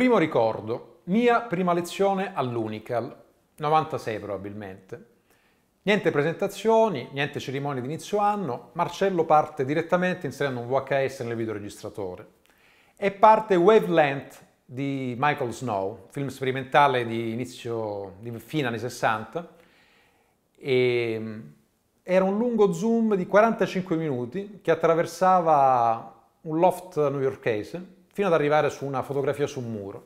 Primo ricordo, mia prima lezione all'Unical, 96 probabilmente. Niente presentazioni, niente cerimonie di inizio anno, Marcello parte direttamente inserendo un VHS nel videoregistratore. E parte Wavelength di Michael Snow, film sperimentale di inizio, di fine anni 60. E ehm, era un lungo zoom di 45 minuti che attraversava un loft newyorkese fino ad arrivare su una fotografia su un muro,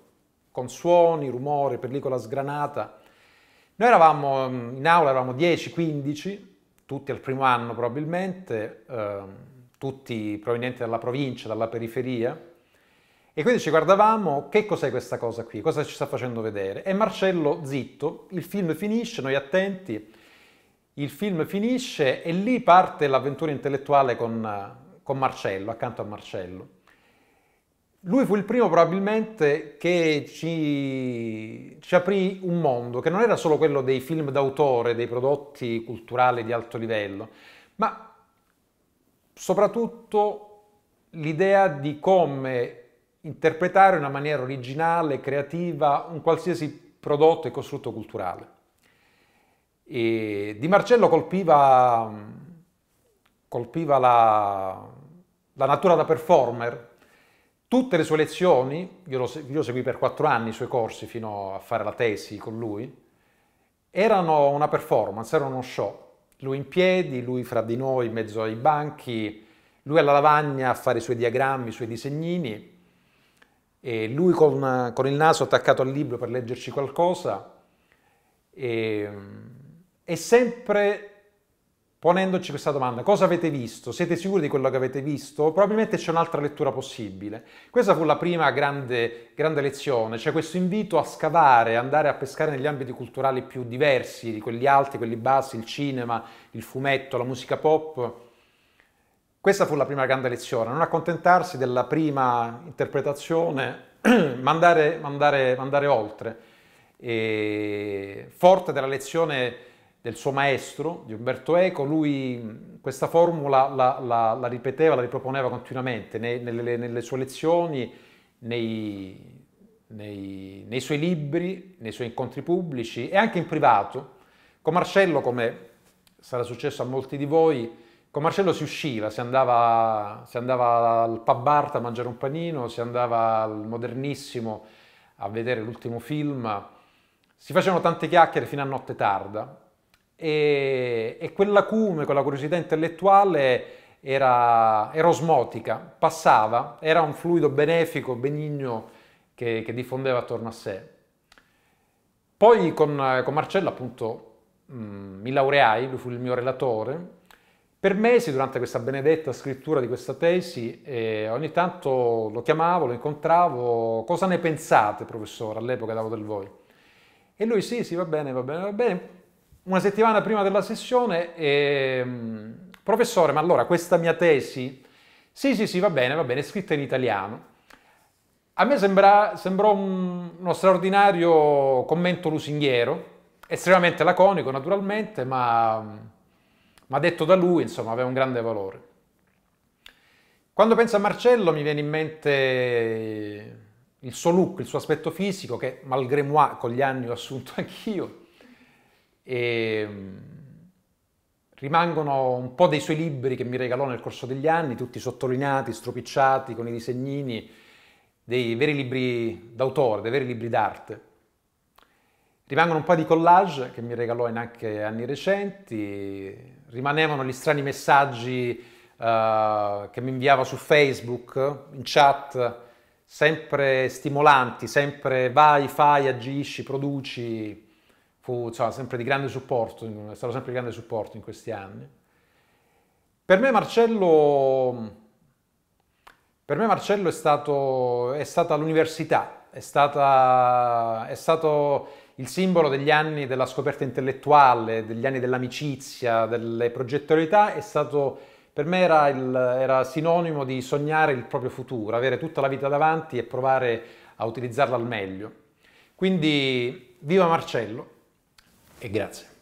con suoni, rumori, pellicola sgranata. Noi eravamo mm, in aula, eravamo 10-15, tutti al primo anno probabilmente, eh, tutti provenienti dalla provincia, dalla periferia, e quindi ci guardavamo, che cos'è questa cosa qui, cosa ci sta facendo vedere? E Marcello, zitto, il film finisce, noi attenti, il film finisce e lì parte l'avventura intellettuale con, con Marcello, accanto a Marcello. Lui fu il primo probabilmente che ci, ci, aprì un mondo che non era solo quello dei film d'autore, dei prodotti culturali di alto livello, ma soprattutto l'idea di come interpretare in una maniera originale, creativa, un qualsiasi prodotto e costrutto culturale. E di Marcello colpiva, colpiva la, la natura da performer Tutte le sue lezioni, io lo, io seguì per quattro anni i suoi corsi fino a fare la tesi con lui, erano una performance, erano uno show. Lui in piedi, lui fra di noi in mezzo ai banchi, lui alla lavagna a fare i suoi diagrammi, i suoi disegnini, e lui con, con il naso attaccato al libro per leggerci qualcosa. E, e sempre ponendoci questa domanda, cosa avete visto? Siete sicuri di quello che avete visto? Probabilmente c'è un'altra lettura possibile. Questa fu la prima grande, grande lezione, cioè questo invito a scavare, andare a pescare negli ambiti culturali più diversi, di quelli alti, quelli bassi, il cinema, il fumetto, la musica pop. Questa fu la prima grande lezione, non accontentarsi della prima interpretazione, ma andare, andare, andare oltre. E forte della lezione del suo maestro, di Umberto Eco, lui questa formula la, la, la ripeteva, la riproponeva continuamente nei, nelle, nelle, sue lezioni, nei, nei, nei, suoi libri, nei suoi incontri pubblici e anche in privato. Con Marcello, come sarà successo a molti di voi, con Marcello si usciva, si andava, si andava al pub Bart a mangiare un panino, si andava al modernissimo a vedere l'ultimo film, si facevano tante chiacchiere fino a notte tarda e, e quell'acume, quella curiosità intellettuale era, era, osmotica, passava, era un fluido benefico, benigno che, che diffondeva attorno a sé. Poi con, con Marcello appunto mh, mm, mi laureai, lui fu il mio relatore, per mesi durante questa benedetta scrittura di questa tesi eh, ogni tanto lo chiamavo, lo incontravo, cosa ne pensate professore, all'epoca davo del voi. E lui sì, sì, va bene, va bene, va bene, una settimana prima della sessione, e, ehm, professore, ma allora questa mia tesi, sì, sì, sì, va bene, va bene, è scritta in italiano. A me sembra, sembrò un, uno straordinario commento lusinghiero, estremamente laconico naturalmente, ma, ma detto da lui, insomma, aveva un grande valore. Quando penso a Marcello mi viene in mente il suo look, il suo aspetto fisico, che malgré moi con gli anni ho assunto anch'io, e ehm, rimangono un po' dei suoi libri che mi regalò nel corso degli anni, tutti sottolineati, stropicciati, con i disegnini, dei veri libri d'autore, dei veri libri d'arte. Rimangono un po' di collage che mi regalò in anche anni recenti, rimanevano gli strani messaggi uh, che mi inviava su Facebook, in chat, sempre stimolanti, sempre vai, fai, agisci, produci, fu cioè, sempre di grande supporto, è stato sempre di grande supporto in questi anni. Per me Marcello, per me Marcello è, stato, è stata l'università, è, stata, è stato il simbolo degli anni della scoperta intellettuale, degli anni dell'amicizia, delle progettualità, è stato, per me era, il, era sinonimo di sognare il proprio futuro, avere tutta la vita davanti e provare a utilizzarla al meglio. Quindi viva Marcello, e grazie.